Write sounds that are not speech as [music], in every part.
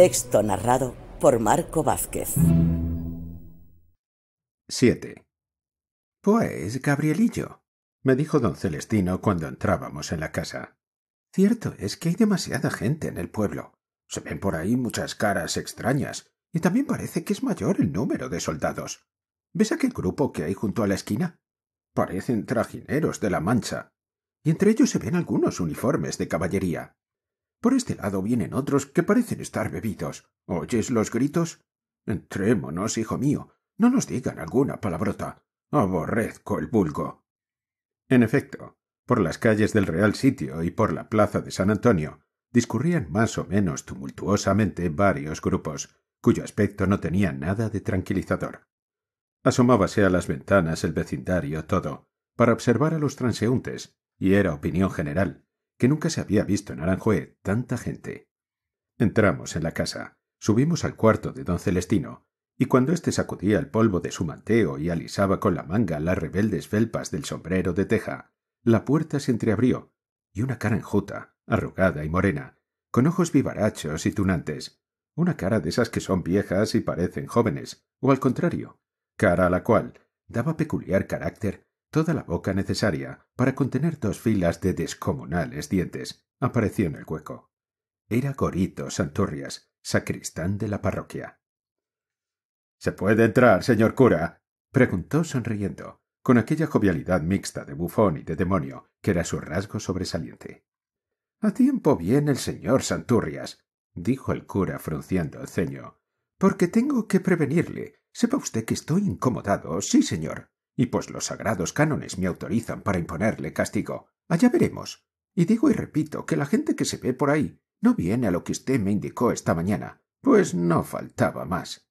Texto narrado por Marco Vázquez. 7. Pues, Gabrielillo, me dijo don Celestino cuando entrábamos en la casa. Cierto es que hay demasiada gente en el pueblo. Se ven por ahí muchas caras extrañas, y también parece que es mayor el número de soldados. ¿Ves aquel grupo que hay junto a la esquina? Parecen trajineros de la Mancha, y entre ellos se ven algunos uniformes de caballería. Por este lado vienen otros que parecen estar bebidos. ¿Oyes los gritos? Entrémonos, hijo mío. No nos digan alguna palabrota. Aborrezco el vulgo. En efecto, por las calles del Real Sitio y por la plaza de San Antonio discurrían más o menos tumultuosamente varios grupos, cuyo aspecto no tenía nada de tranquilizador. Asomábase a las ventanas el vecindario todo, para observar a los transeúntes, y era opinión general que nunca se había visto en Aranjuez tanta gente. Entramos en la casa, subimos al cuarto de don Celestino, y cuando éste sacudía el polvo de su manteo y alisaba con la manga las rebeldes felpas del sombrero de teja, la puerta se entreabrió, y una cara enjuta, arrugada y morena, con ojos vivarachos y tunantes, una cara de esas que son viejas y parecen jóvenes, o al contrario, cara a la cual daba peculiar carácter Toda la boca necesaria para contener dos filas de descomunales dientes apareció en el hueco. Era Gorito Santurrias, sacristán de la parroquia. ¿Se puede entrar, señor cura? preguntó sonriendo, con aquella jovialidad mixta de bufón y de demonio que era su rasgo sobresaliente. A tiempo viene el señor Santurrias, dijo el cura frunciendo el ceño, porque tengo que prevenirle. Sepa usted que estoy incomodado, sí, señor y pues los sagrados cánones me autorizan para imponerle castigo. Allá veremos. Y digo y repito que la gente que se ve por ahí no viene a lo que usted me indicó esta mañana, pues no faltaba más.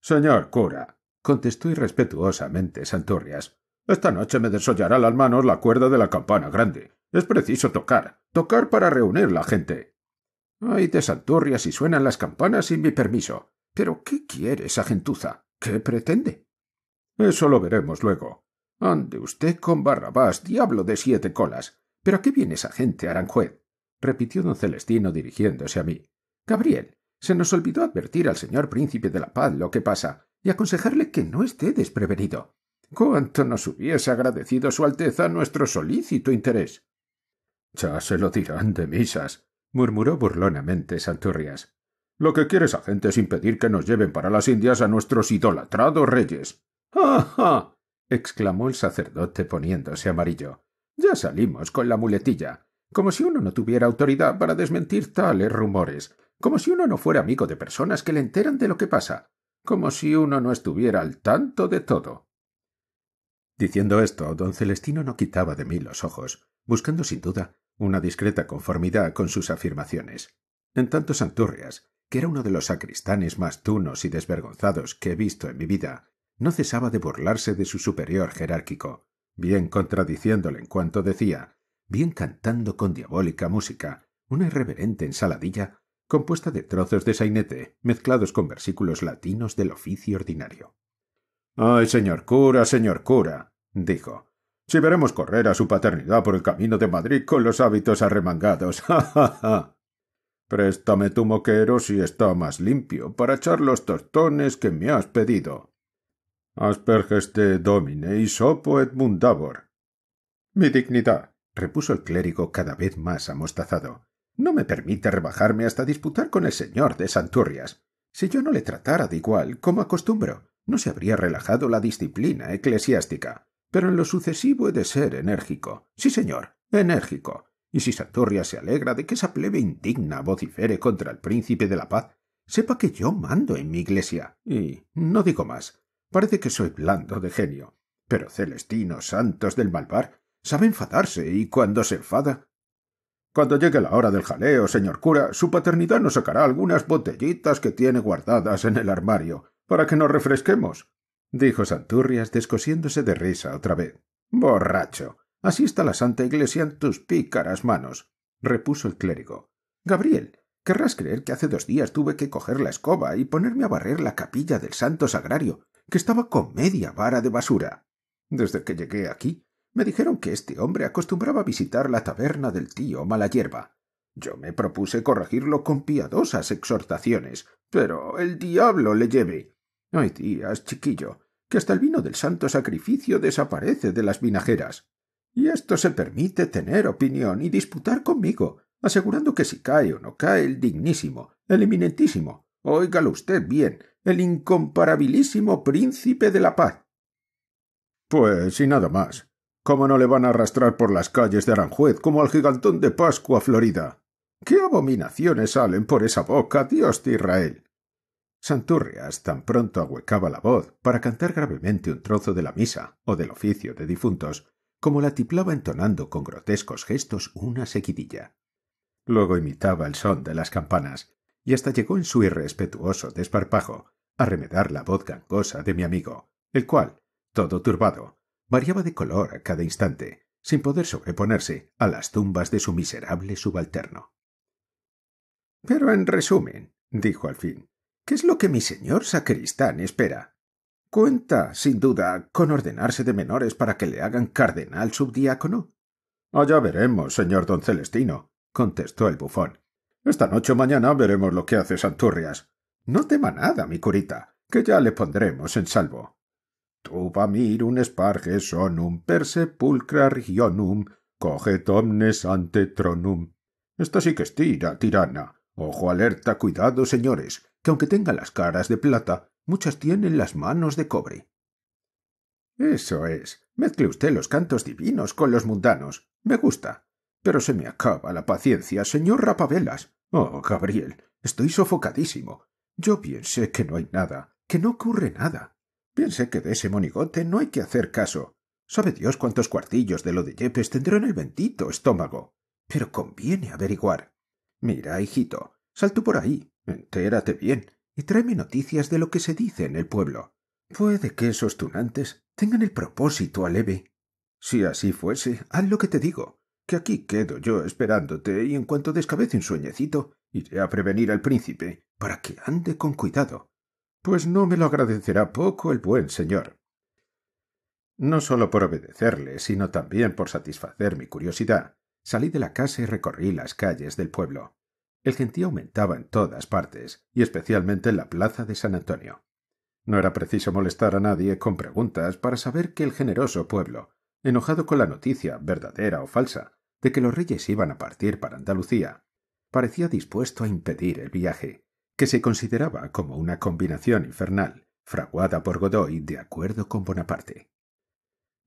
Señor cura, contestó irrespetuosamente Santurrias, esta noche me desollará las manos la cuerda de la campana grande. Es preciso tocar, tocar para reunir la gente. Ay de Santurrias y suenan las campanas sin mi permiso. Pero ¿qué quiere esa gentuza? ¿Qué pretende? Eso lo veremos luego. Ande usted con Barrabás, diablo de siete colas. ¿Pero a qué viene esa gente, Aranjuez? repitió don Celestino dirigiéndose a mí. Gabriel, se nos olvidó advertir al señor príncipe de la paz lo que pasa y aconsejarle que no esté desprevenido. Cuánto nos hubiese agradecido su alteza nuestro solícito interés. Ya se lo dirán de misas, murmuró burlonamente Santurrias. Lo que quiere esa gente es impedir que nos lleven para las Indias a nuestros idolatrados reyes. ¡Ja, exclamó el sacerdote poniéndose amarillo. Ya salimos con la muletilla. Como si uno no tuviera autoridad para desmentir tales rumores. Como si uno no fuera amigo de personas que le enteran de lo que pasa. Como si uno no estuviera al tanto de todo. Diciendo esto, don Celestino no quitaba de mí los ojos, buscando sin duda una discreta conformidad con sus afirmaciones. En tanto Santurrias, que era uno de los sacristanes más tunos y desvergonzados que he visto en mi vida, no cesaba de burlarse de su superior jerárquico, bien contradiciéndole en cuanto decía, bien cantando con diabólica música, una irreverente ensaladilla compuesta de trozos de sainete mezclados con versículos latinos del oficio ordinario. Ay, señor cura, señor cura, dijo, si veremos correr a su paternidad por el camino de Madrid con los hábitos arremangados. [laughs] Ja, ja, ja. Préstame tu moquero si está más limpio para echar los tostones que me has pedido. Aspergeste domine y sopo et mundabor. Mi dignidad, repuso el clérigo cada vez más amostazado, no me permite rebajarme hasta disputar con el señor de Santurrias. Si yo no le tratara de igual, como acostumbro, no se habría relajado la disciplina eclesiástica. Pero en lo sucesivo he de ser enérgico. Sí, señor, enérgico. Y si Santurrias se alegra de que esa plebe indigna vocifere contra el príncipe de la paz, sepa que yo mando en mi iglesia. Y no digo más. Parece que soy blando de genio, pero Celestino Santos del Malvar sabe enfadarse y cuando se enfada. Cuando llegue la hora del jaleo, señor cura, su paternidad nos sacará algunas botellitas que tiene guardadas en el armario, para que nos refresquemos, dijo Santurrias, descosiéndose de risa otra vez. Borracho. Así está la Santa Iglesia en tus pícaras manos, repuso el clérigo. Gabriel, ¿querrás creer que hace dos días tuve que coger la escoba y ponerme a barrer la capilla del Santo Sagrario que estaba con media vara de basura. Desde que llegué aquí, me dijeron que este hombre acostumbraba visitar la taberna del tío Malayerba. Yo me propuse corregirlo con piadosas exhortaciones, pero el diablo le lleve. Hay días, chiquillo, que hasta el vino del santo sacrificio desaparece de las vinajeras. Y esto se permite tener opinión y disputar conmigo, asegurando que si cae o no cae el dignísimo, el eminentísimo, Óigalo usted bien, el incomparabilísimo príncipe de la paz. Pues y nada más. ¿Cómo no le van a arrastrar por las calles de Aranjuez como al gigantón de Pascua, Florida? ¿Qué abominaciones salen por esa boca, Dios de Israel? Santurrias tan pronto ahuecaba la voz para cantar gravemente un trozo de la misa o del oficio de difuntos, como la tiplaba entonando con grotescos gestos una sequidilla. Luego imitaba el son de las campanas, y hasta llegó en su irrespetuoso desparpajo a remedar la voz gangosa de mi amigo, el cual, todo turbado, variaba de color a cada instante, sin poder sobreponerse a las tumbas de su miserable subalterno. Pero en resumen, dijo al fin, ¿qué es lo que mi señor sacristán espera? ¿Cuenta, sin duda, con ordenarse de menores para que le hagan cardenal subdiácono? Allá veremos, señor don Celestino, contestó el bufón, esta noche o mañana veremos lo que hace Santurrias. No tema nada, mi curita, que ya le pondremos en salvo. Tu mir un esparge sonum, per sepulcra regionum coget omnes ante tronum. Esta sí que estira, tirana. Ojo alerta, cuidado, señores, que aunque tenga las caras de plata, muchas tienen las manos de cobre. Eso es. Mezcle usted los cantos divinos con los mundanos. Me gusta. Pero se me acaba la paciencia, señor Rapavelas. Oh, Gabriel, estoy sofocadísimo. Yo sé que no hay nada, que no ocurre nada. sé que de ese monigote no hay que hacer caso. Sabe Dios cuántos cuartillos de lo de Yepes tendrá en el bendito estómago. Pero conviene averiguar. Mira, hijito, sal tú por ahí, entérate bien, y tráeme noticias de lo que se dice en el pueblo. Puede que esos tunantes tengan el propósito aleve. Si así fuese, haz lo que te digo, que aquí quedo yo esperándote y en cuanto descabece un sueñecito, iré a prevenir al príncipe para que ande con cuidado, pues no me lo agradecerá poco el buen señor. No sólo por obedecerle, sino también por satisfacer mi curiosidad, salí de la casa y recorrí las calles del pueblo. El gentío aumentaba en todas partes, y especialmente en la plaza de San Antonio. No era preciso molestar a nadie con preguntas para saber que el generoso pueblo, enojado con la noticia, verdadera o falsa, de que los reyes iban a partir para Andalucía, parecía dispuesto a impedir el viaje, que se consideraba como una combinación infernal, fraguada por Godoy de acuerdo con Bonaparte.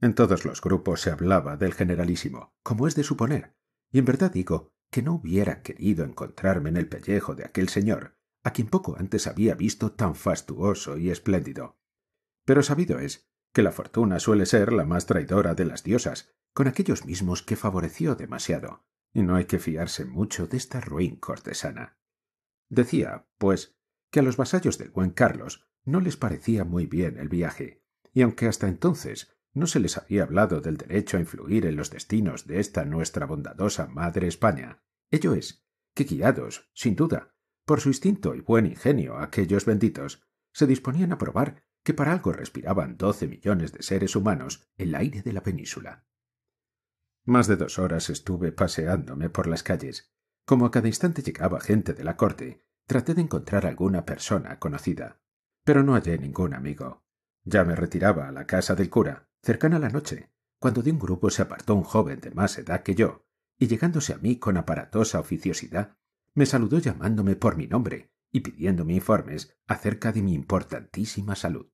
En todos los grupos se hablaba del generalísimo, como es de suponer, y en verdad digo que no hubiera querido encontrarme en el pellejo de aquel señor, a quien poco antes había visto tan fastuoso y espléndido. Pero sabido es que la fortuna suele ser la más traidora de las diosas, con aquellos mismos que favoreció demasiado, y no hay que fiarse mucho de esta ruin cortesana. Decía, pues, que a los vasallos del buen Carlos no les parecía muy bien el viaje, y aunque hasta entonces no se les había hablado del derecho a influir en los destinos de esta nuestra bondadosa madre España, ello es, que guiados, sin duda, por su instinto y buen ingenio aquellos benditos, se disponían a probar que para algo respiraban doce millones de seres humanos el aire de la península. Más de dos horas estuve paseándome por las calles. Como a cada instante llegaba gente de la corte, traté de encontrar alguna persona conocida, pero no hallé ningún amigo. Ya me retiraba a la casa del cura, cercana a la noche, cuando de un grupo se apartó un joven de más edad que yo, y llegándose a mí con aparatosa oficiosidad, me saludó llamándome por mi nombre y pidiéndome informes acerca de mi importantísima salud.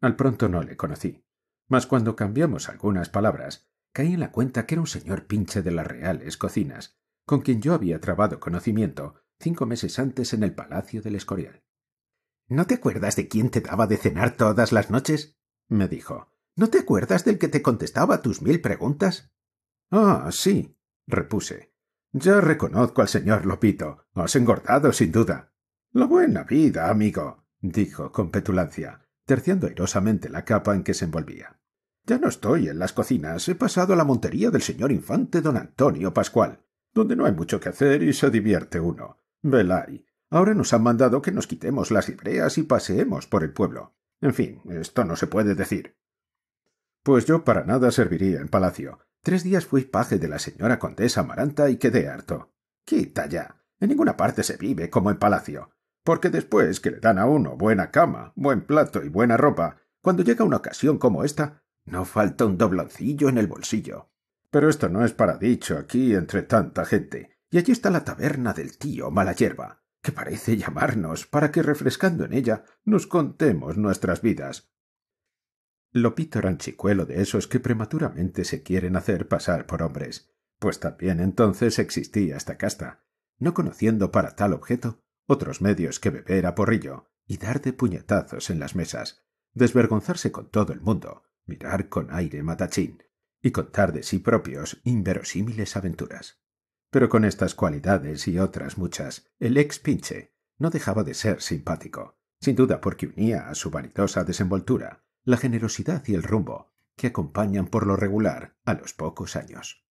Al pronto no le conocí, mas cuando cambiamos algunas palabras, caí en la cuenta que era un señor pinche de las reales cocinas, con quien yo había trabado conocimiento cinco meses antes en el Palacio del Escorial. ¿No te acuerdas de quién te daba de cenar todas las noches? me dijo. ¿No te acuerdas del que te contestaba tus mil preguntas? Ah, sí, repuse. Ya reconozco al señor Lopito. Has engordado, sin duda. La buena vida, amigo, dijo con petulancia terciando airosamente la capa en que se envolvía. Ya no estoy en las cocinas, he pasado a la montería del señor infante don Antonio Pascual, donde no hay mucho que hacer y se divierte uno. Velay, ahora nos han mandado que nos quitemos las libreas y paseemos por el pueblo. En fin, esto no se puede decir. Pues yo para nada serviría en palacio. Tres días fui paje de la señora condesa Amaranta y quedé harto. Quita ya. En ninguna parte se vive como en palacio porque después que le dan a uno buena cama, buen plato y buena ropa, cuando llega una ocasión como esta, no falta un dobloncillo en el bolsillo. Pero esto no es para dicho aquí entre tanta gente, y allí está la taberna del tío Malayerba, que parece llamarnos para que refrescando en ella nos contemos nuestras vidas. Lopito chicuelo de esos que prematuramente se quieren hacer pasar por hombres, pues también entonces existía esta casta, no conociendo para tal objeto otros medios que beber a porrillo y dar de puñetazos en las mesas, desvergonzarse con todo el mundo, mirar con aire matachín y contar de sí propios inverosímiles aventuras. Pero con estas cualidades y otras muchas, el ex pinche no dejaba de ser simpático, sin duda porque unía a su vanitosa desenvoltura la generosidad y el rumbo que acompañan por lo regular a los pocos años.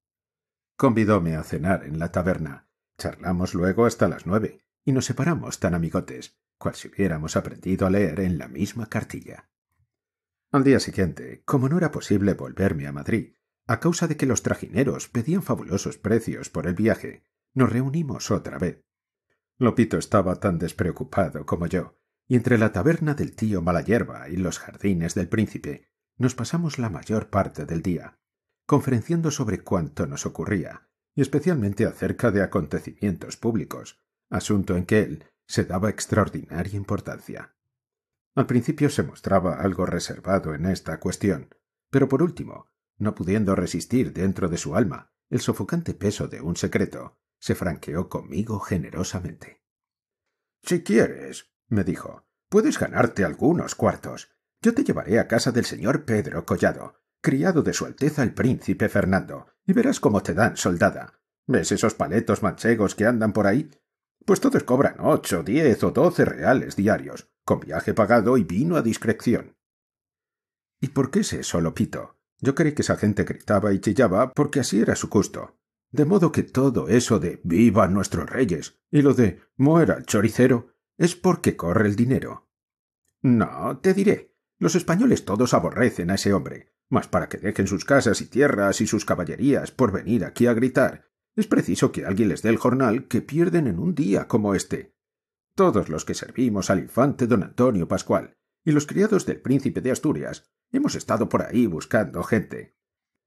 Convidóme a cenar en la taberna. Charlamos luego hasta las nueve, y nos separamos tan amigotes, cual si hubiéramos aprendido a leer en la misma cartilla. Al día siguiente, como no era posible volverme a Madrid, a causa de que los trajineros pedían fabulosos precios por el viaje, nos reunimos otra vez. Lopito estaba tan despreocupado como yo, y entre la taberna del tío Malayerba y los jardines del príncipe nos pasamos la mayor parte del día, conferenciando sobre cuanto nos ocurría, y especialmente acerca de acontecimientos públicos, asunto en que él se daba extraordinaria importancia. Al principio se mostraba algo reservado en esta cuestión, pero por último, no pudiendo resistir dentro de su alma el sofocante peso de un secreto, se franqueó conmigo generosamente. Si quieres, me dijo, puedes ganarte algunos cuartos. Yo te llevaré a casa del señor Pedro Collado, criado de Su Alteza el Príncipe Fernando, y verás cómo te dan soldada. ¿Ves esos paletos manchegos que andan por ahí? pues todos cobran ocho, diez o doce reales diarios, con viaje pagado y vino a discreción. ¿Y por qué eso, Lopito? Yo creí que esa gente gritaba y chillaba porque así era su gusto. De modo que todo eso de viva nuestros reyes y lo de muera el choricero es porque corre el dinero. No, te diré. Los españoles todos aborrecen a ese hombre, mas para que dejen sus casas y tierras y sus caballerías por venir aquí a gritar es preciso que alguien les dé el jornal que pierden en un día como este. Todos los que servimos al infante don Antonio Pascual y los criados del príncipe de Asturias hemos estado por ahí buscando gente.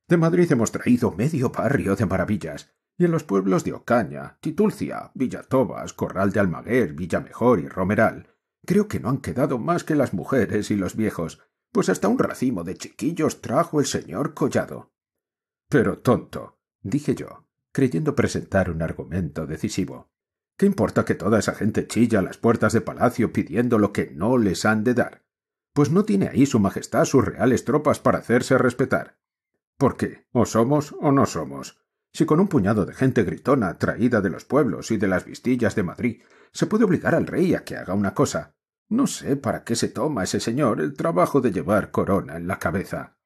De Madrid hemos traído medio barrio de maravillas, y en los pueblos de Ocaña, Titulcia, Villatobas, Corral de Almaguer, Villamejor y Romeral, creo que no han quedado más que las mujeres y los viejos, pues hasta un racimo de chiquillos trajo el señor Collado. Pero tonto, dije yo, creyendo presentar un argumento decisivo. ¿Qué importa que toda esa gente chilla a las puertas de palacio pidiendo lo que no les han de dar? Pues no tiene ahí su majestad sus reales tropas para hacerse respetar. ¿Por qué, o somos o no somos. Si con un puñado de gente gritona traída de los pueblos y de las vistillas de Madrid se puede obligar al rey a que haga una cosa, no sé para qué se toma ese señor el trabajo de llevar corona en la cabeza.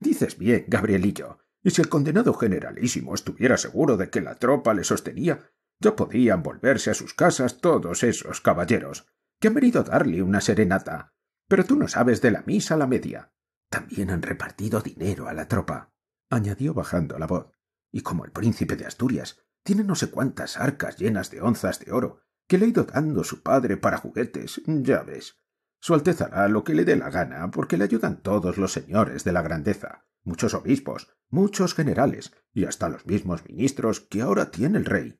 Dices bien, Gabrielillo, y si el condenado generalísimo estuviera seguro de que la tropa le sostenía, ya podían volverse a sus casas todos esos caballeros, que han venido a darle una serenata. Pero tú no sabes de la misa la media. También han repartido dinero a la tropa, añadió bajando la voz. Y como el príncipe de Asturias tiene no sé cuántas arcas llenas de onzas de oro que le ha ido dando su padre para juguetes, ya ves, su Alteza hará lo que le dé la gana, porque le ayudan todos los señores de la grandeza, muchos obispos, muchos generales, y hasta los mismos ministros que ahora tiene el rey.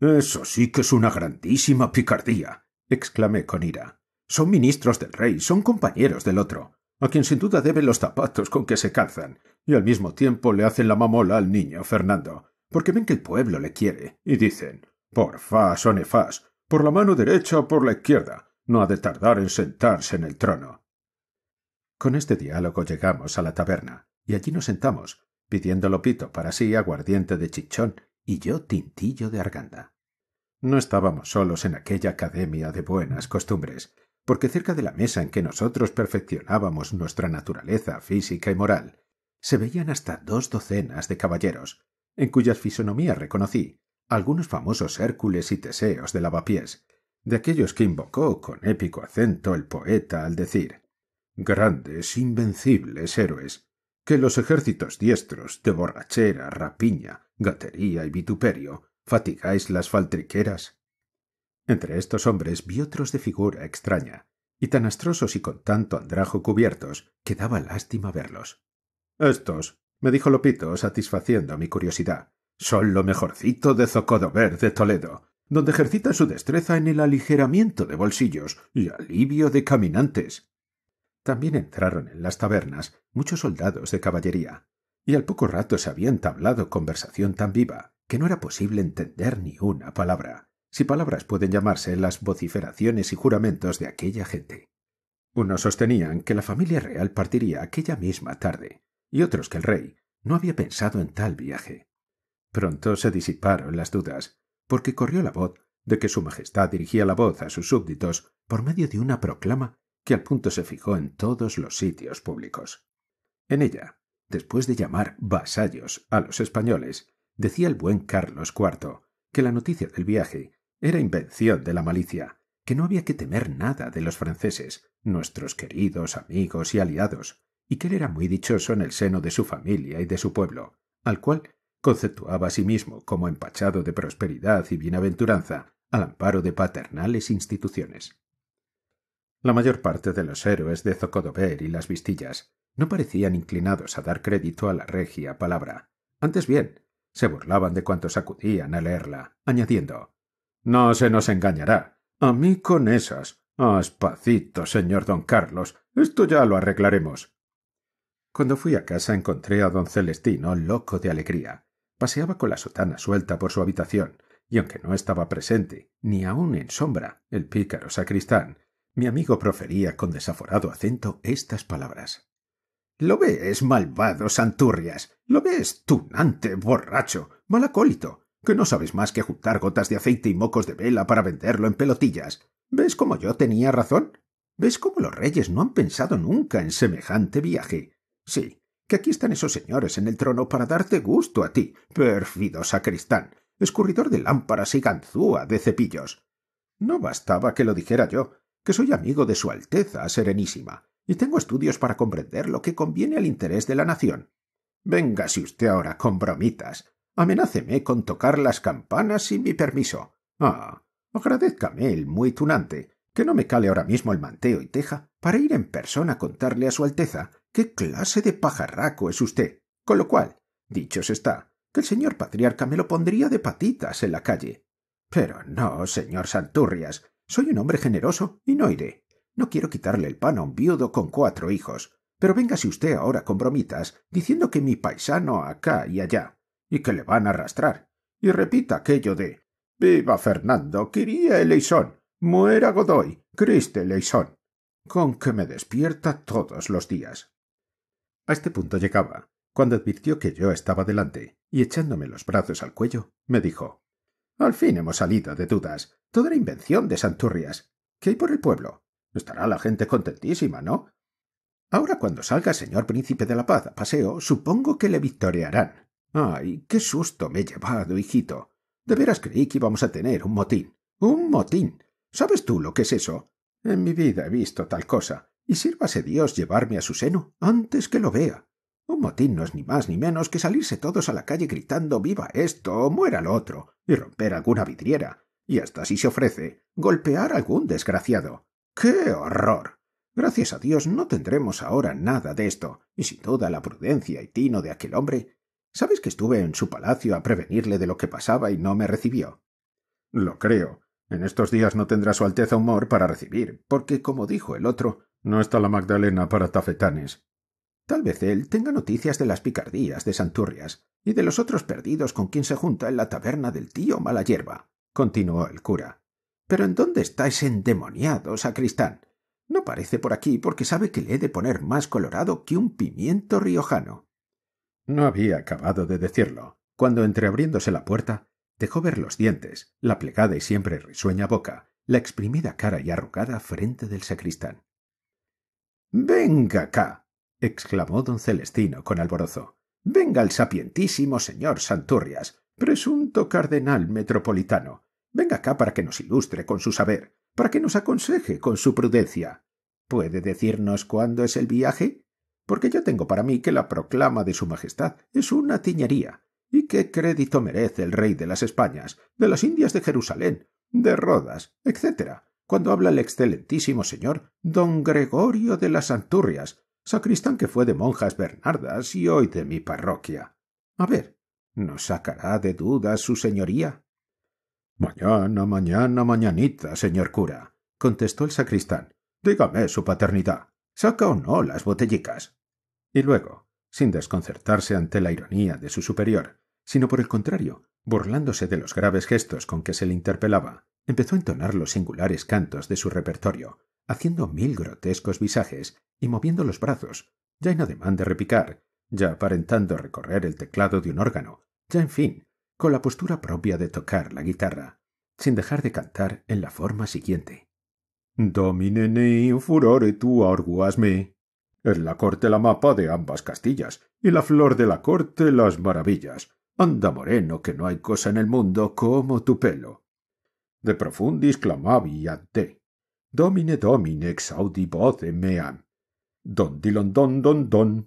Eso sí que es una grandísima picardía, exclamé con ira. Son ministros del rey, son compañeros del otro, a quien sin duda deben los zapatos con que se calzan, y al mismo tiempo le hacen la mamola al niño Fernando, porque ven que el pueblo le quiere, y dicen por e fas o nefas, por la mano derecha o por la izquierda, no ha de tardar en sentarse en el trono. Con este diálogo llegamos a la taberna, y allí nos sentamos, pidiendo Lopito para sí aguardiente de chichón y yo tintillo de arganda. No estábamos solos en aquella academia de buenas costumbres, porque cerca de la mesa en que nosotros perfeccionábamos nuestra naturaleza física y moral, se veían hasta dos docenas de caballeros, en cuyas fisonomías reconocí algunos famosos Hércules y Teseos de lavapiés, de aquellos que invocó con épico acento el poeta al decir grandes, invencibles héroes, que los ejércitos diestros de borrachera, rapiña, gatería y vituperio fatigáis las faltriqueras. Entre estos hombres vi otros de figura extraña, y tan astrosos y con tanto andrajo cubiertos que daba lástima verlos. Estos, me dijo Lopito, satisfaciendo mi curiosidad, son lo mejorcito de Zocodover de Toledo, donde ejercita su destreza en el aligeramiento de bolsillos y alivio de caminantes. También entraron en las tabernas muchos soldados de caballería, y al poco rato se había entablado conversación tan viva que no era posible entender ni una palabra, si palabras pueden llamarse las vociferaciones y juramentos de aquella gente. Unos sostenían que la familia real partiría aquella misma tarde, y otros que el rey no había pensado en tal viaje. Pronto se disiparon las dudas, porque corrió la voz de que su Majestad dirigía la voz a sus súbditos por medio de una proclama que al punto se fijó en todos los sitios públicos. En ella, después de llamar vasallos a los españoles, decía el buen Carlos IV que la noticia del viaje era invención de la malicia, que no había que temer nada de los franceses, nuestros queridos amigos y aliados, y que él era muy dichoso en el seno de su familia y de su pueblo, al cual conceptuaba a sí mismo como empachado de prosperidad y bienaventuranza al amparo de paternales instituciones. La mayor parte de los héroes de Zocodover y las Vistillas no parecían inclinados a dar crédito a la regia palabra. Antes bien, se burlaban de cuantos acudían a leerla, añadiendo No se nos engañará. A mí con esas. Aspacito, señor don Carlos. Esto ya lo arreglaremos. Cuando fui a casa encontré a don Celestino loco de alegría. Paseaba con la sotana suelta por su habitación, y aunque no estaba presente, ni aun en sombra, el pícaro sacristán, mi amigo profería con desaforado acento estas palabras. Lo ves, malvado Santurrias, lo ves, tunante, borracho, malacólito, que no sabes más que juntar gotas de aceite y mocos de vela para venderlo en pelotillas. ¿Ves cómo yo tenía razón? ¿Ves cómo los reyes no han pensado nunca en semejante viaje? Sí, que aquí están esos señores en el trono para darte gusto a ti, pérfido sacristán, escurridor de lámparas y ganzúa de cepillos. No bastaba que lo dijera yo, que soy amigo de Su Alteza Serenísima, y tengo estudios para comprender lo que conviene al interés de la nación. Véngase usted ahora con bromitas. Amenáceme con tocar las campanas sin mi permiso. Ah, agradézcame el muy tunante, que no me cale ahora mismo el manteo y teja para ir en persona a contarle a Su Alteza ¿Qué clase de pajarraco es usted? Con lo cual, dicho se está, que el señor patriarca me lo pondría de patitas en la calle. Pero no, señor Santurrias, soy un hombre generoso y no iré. No quiero quitarle el pan a un viudo con cuatro hijos. Pero véngase usted ahora con bromitas, diciendo que mi paisano acá y allá, y que le van a arrastrar. Y repita aquello de Viva Fernando, quería Eleison, muera Godoy, Criste Eleison, con que me despierta todos los días. A este punto llegaba, cuando advirtió que yo estaba delante, y echándome los brazos al cuello, me dijo Al fin hemos salido de dudas. Toda la invención de Santurrias. ¿Qué hay por el pueblo? Estará la gente contentísima, ¿no? Ahora cuando salga el señor príncipe de la paz a paseo, supongo que le victoriarán. Ay, qué susto me he llevado, hijito. De veras creí que íbamos a tener un motín. Un motín. ¿Sabes tú lo que es eso? En mi vida he visto tal cosa y sírvase Dios llevarme a su seno antes que lo vea. Un motín no es ni más ni menos que salirse todos a la calle gritando viva esto o muera lo otro, y romper alguna vidriera, y hasta si se ofrece, golpear algún desgraciado. ¡Qué horror! Gracias a Dios no tendremos ahora nada de esto, y sin duda la prudencia y tino de aquel hombre. ¿Sabes que estuve en su palacio a prevenirle de lo que pasaba y no me recibió? Lo creo. En estos días no tendrá su Alteza humor para recibir, porque, como dijo el otro, no está la Magdalena para tafetanes. Tal vez él tenga noticias de las picardías de Santurrias y de los otros perdidos con quien se junta en la taberna del tío Malayerba, continuó el cura. Pero ¿en dónde está ese endemoniado sacristán? No parece por aquí porque sabe que le he de poner más colorado que un pimiento riojano. No había acabado de decirlo, cuando entreabriéndose la puerta, dejó ver los dientes, la plegada y siempre risueña boca, la exprimida cara y arrugada frente del sacristán. Venga acá, exclamó don Celestino con alborozo. Venga el sapientísimo señor Santurrias, presunto cardenal metropolitano. Venga acá para que nos ilustre con su saber, para que nos aconseje con su prudencia. ¿Puede decirnos cuándo es el viaje? Porque yo tengo para mí que la proclama de su Majestad es una tiñería. ¿Y qué crédito merece el rey de las Españas, de las Indias de Jerusalén, de Rodas, etcétera? cuando habla el excelentísimo señor don Gregorio de las Anturrias, sacristán que fue de monjas Bernardas y hoy de mi parroquia. A ver, ¿nos sacará de duda su señoría? Mañana, mañana, mañanita, señor cura, contestó el sacristán. Dígame su paternidad. ¿Saca o no las botellicas? Y luego, sin desconcertarse ante la ironía de su superior, sino por el contrario, burlándose de los graves gestos con que se le interpelaba, empezó a entonar los singulares cantos de su repertorio, haciendo mil grotescos visajes y moviendo los brazos, ya en ademán de repicar, ya aparentando recorrer el teclado de un órgano, ya en fin, con la postura propia de tocar la guitarra, sin dejar de cantar en la forma siguiente. Domine in furore tu arguas me. En la corte la mapa de ambas Castillas, y la flor de la corte las maravillas. Anda moreno que no hay cosa en el mundo como tu pelo de profundis clamavi ad te. Domine, Domine, exaudi voce meam. Don, dilon, don, don, don,